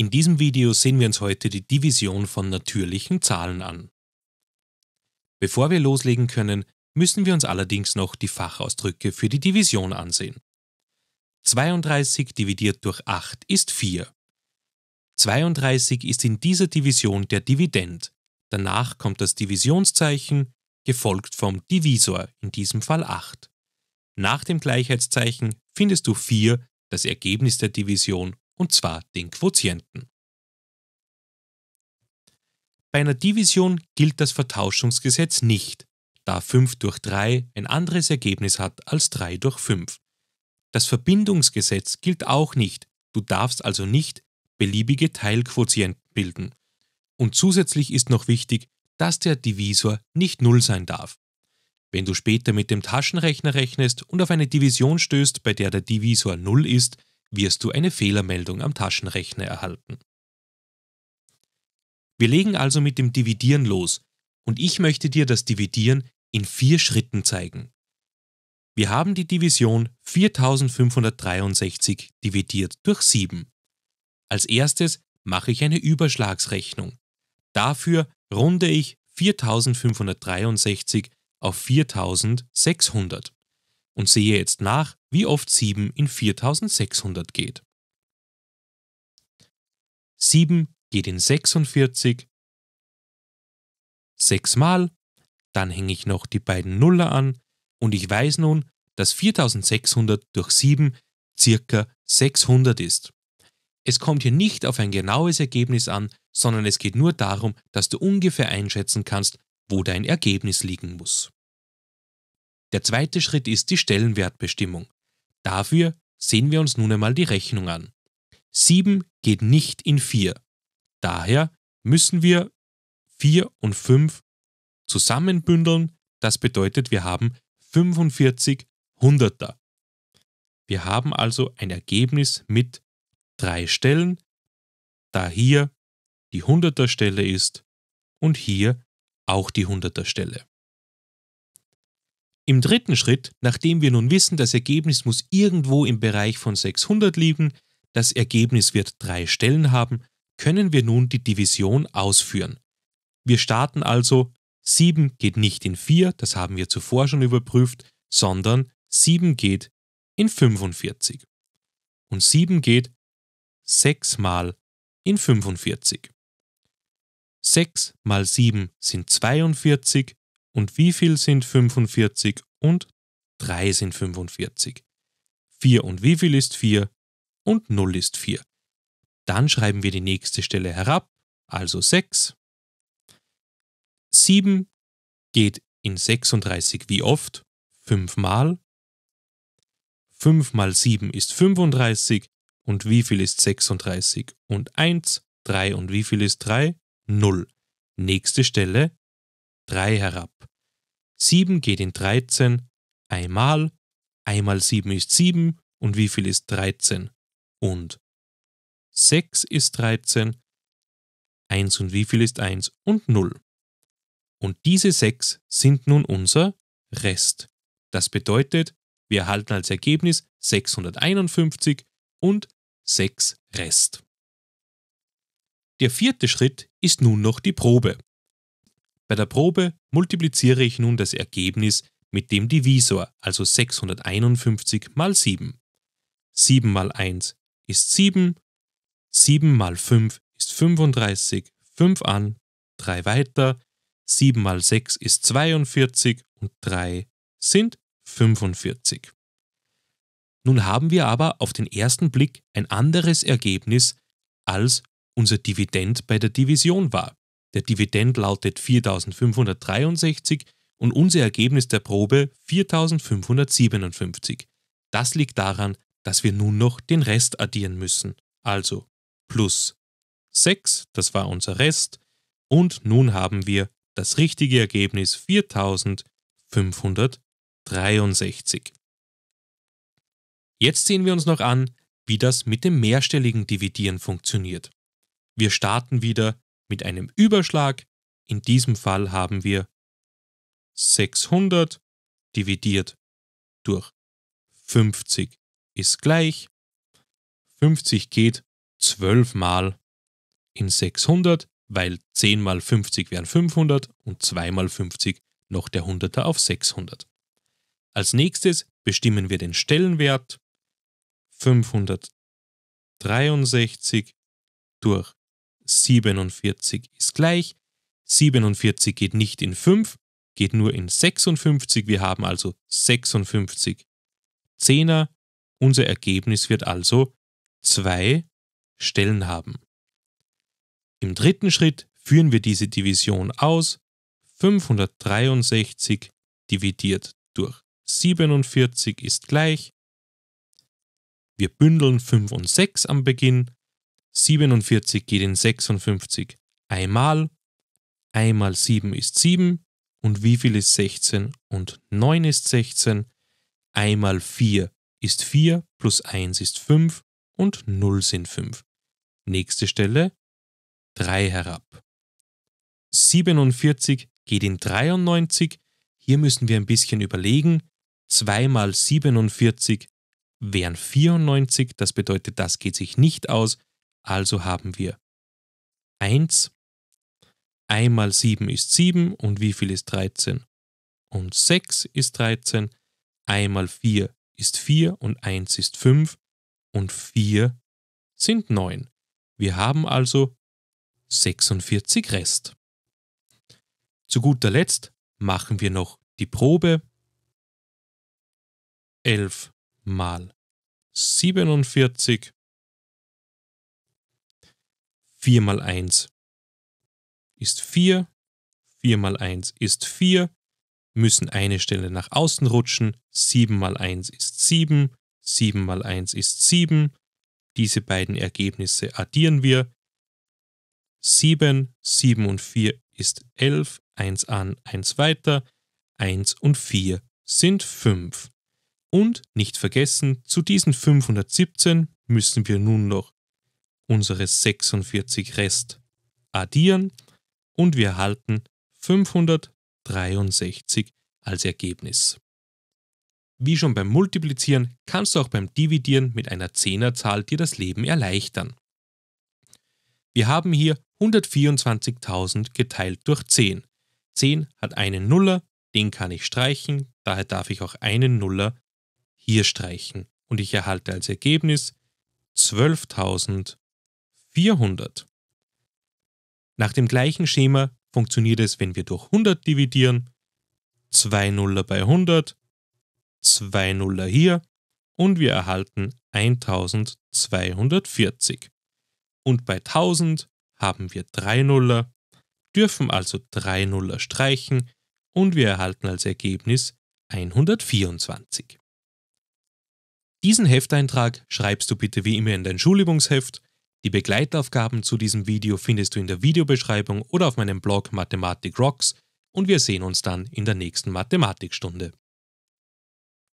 In diesem Video sehen wir uns heute die Division von natürlichen Zahlen an. Bevor wir loslegen können, müssen wir uns allerdings noch die Fachausdrücke für die Division ansehen. 32 dividiert durch 8 ist 4. 32 ist in dieser Division der Dividend. Danach kommt das Divisionszeichen, gefolgt vom Divisor, in diesem Fall 8. Nach dem Gleichheitszeichen findest du 4, das Ergebnis der Division und zwar den Quotienten. Bei einer Division gilt das Vertauschungsgesetz nicht, da 5 durch 3 ein anderes Ergebnis hat als 3 durch 5. Das Verbindungsgesetz gilt auch nicht, du darfst also nicht beliebige Teilquotienten bilden. Und zusätzlich ist noch wichtig, dass der Divisor nicht 0 sein darf. Wenn du später mit dem Taschenrechner rechnest und auf eine Division stößt, bei der der Divisor 0 ist, wirst du eine Fehlermeldung am Taschenrechner erhalten. Wir legen also mit dem Dividieren los und ich möchte dir das Dividieren in vier Schritten zeigen. Wir haben die Division 4563 dividiert durch 7. Als erstes mache ich eine Überschlagsrechnung. Dafür runde ich 4563 auf 4600 und sehe jetzt nach, wie oft 7 in 4600 geht. 7 geht in 46 6 mal, dann hänge ich noch die beiden Nuller an und ich weiß nun, dass 4600 durch 7 circa 600 ist. Es kommt hier nicht auf ein genaues Ergebnis an, sondern es geht nur darum, dass du ungefähr einschätzen kannst, wo dein Ergebnis liegen muss. Der zweite Schritt ist die Stellenwertbestimmung. Dafür sehen wir uns nun einmal die Rechnung an. 7 geht nicht in 4. Daher müssen wir 4 und 5 zusammenbündeln. Das bedeutet, wir haben 45 Hunderter. Wir haben also ein Ergebnis mit drei Stellen, da hier die Hunderterstelle ist und hier auch die Hunderterstelle. Im dritten Schritt, nachdem wir nun wissen, das Ergebnis muss irgendwo im Bereich von 600 liegen, das Ergebnis wird drei Stellen haben, können wir nun die Division ausführen. Wir starten also, 7 geht nicht in 4, das haben wir zuvor schon überprüft, sondern 7 geht in 45. Und 7 geht 6 mal in 45. 6 mal 7 sind 42, und wie viel sind 45 und 3 sind 45? 4 und wie viel ist 4? Und 0 ist 4. Dann schreiben wir die nächste Stelle herab, also 6. 7 geht in 36 wie oft? 5 mal. 5 mal 7 ist 35 und wie viel ist 36 und 1, 3 und wie viel ist 3? 0. Nächste Stelle 3 herab. 7 geht in 13 einmal, einmal 7 ist 7 und wie viel ist 13? Und 6 ist 13, 1 und wie viel ist 1 und 0. Und diese 6 sind nun unser Rest. Das bedeutet, wir erhalten als Ergebnis 651 und 6 Rest. Der vierte Schritt ist nun noch die Probe. Bei der Probe multipliziere ich nun das Ergebnis mit dem Divisor, also 651 mal 7. 7 mal 1 ist 7, 7 mal 5 ist 35, 5 an, 3 weiter, 7 mal 6 ist 42 und 3 sind 45. Nun haben wir aber auf den ersten Blick ein anderes Ergebnis, als unser Dividend bei der Division war. Der Dividend lautet 4563 und unser Ergebnis der Probe 4557. Das liegt daran, dass wir nun noch den Rest addieren müssen. Also plus 6, das war unser Rest, und nun haben wir das richtige Ergebnis 4563. Jetzt sehen wir uns noch an, wie das mit dem mehrstelligen Dividieren funktioniert. Wir starten wieder mit einem Überschlag. In diesem Fall haben wir 600 dividiert durch 50 ist gleich. 50 geht 12 mal in 600, weil 10 mal 50 wären 500 und 2 mal 50 noch der Hunderter auf 600. Als nächstes bestimmen wir den Stellenwert 563 durch 47 ist gleich. 47 geht nicht in 5, geht nur in 56. Wir haben also 56 Zehner. Unser Ergebnis wird also zwei Stellen haben. Im dritten Schritt führen wir diese Division aus. 563 dividiert durch 47 ist gleich. Wir bündeln 5 und 6 am Beginn 47 geht in 56 einmal, einmal 7 ist 7 und wie viel ist 16 und 9 ist 16, einmal 4 ist 4 plus 1 ist 5 und 0 sind 5. Nächste Stelle 3 herab. 47 geht in 93, hier müssen wir ein bisschen überlegen, 2 mal 47 wären 94, das bedeutet, das geht sich nicht aus, also haben wir 1, 1 mal 7 ist 7 und wie viel ist 13? Und 6 ist 13, 1 mal 4 ist 4 und 1 ist 5 und 4 sind 9. Wir haben also 46 Rest. Zu guter Letzt machen wir noch die Probe. 11 mal 47 4 mal 1 ist 4, 4 mal 1 ist 4, müssen eine Stelle nach außen rutschen, 7 mal 1 ist 7, 7 mal 1 ist 7, diese beiden Ergebnisse addieren wir, 7, 7 und 4 ist 11, 1 an, 1 weiter, 1 und 4 sind 5. Und nicht vergessen, zu diesen 517 müssen wir nun noch unsere 46 Rest, addieren und wir erhalten 563 als Ergebnis. Wie schon beim Multiplizieren kannst du auch beim Dividieren mit einer Zehnerzahl dir das Leben erleichtern. Wir haben hier 124.000 geteilt durch 10. 10 hat einen Nuller, den kann ich streichen, daher darf ich auch einen Nuller hier streichen und ich erhalte als Ergebnis 12.000 400. Nach dem gleichen Schema funktioniert es, wenn wir durch 100 dividieren. 2 Nuller bei 100, 2 Nuller hier und wir erhalten 1240. Und bei 1000 haben wir 3 Nuller, dürfen also 3 Nuller streichen und wir erhalten als Ergebnis 124. Diesen Hefteintrag schreibst du bitte wie immer in dein Schulübungsheft die Begleitaufgaben zu diesem Video findest du in der Videobeschreibung oder auf meinem Blog Mathematik Rocks und wir sehen uns dann in der nächsten Mathematikstunde.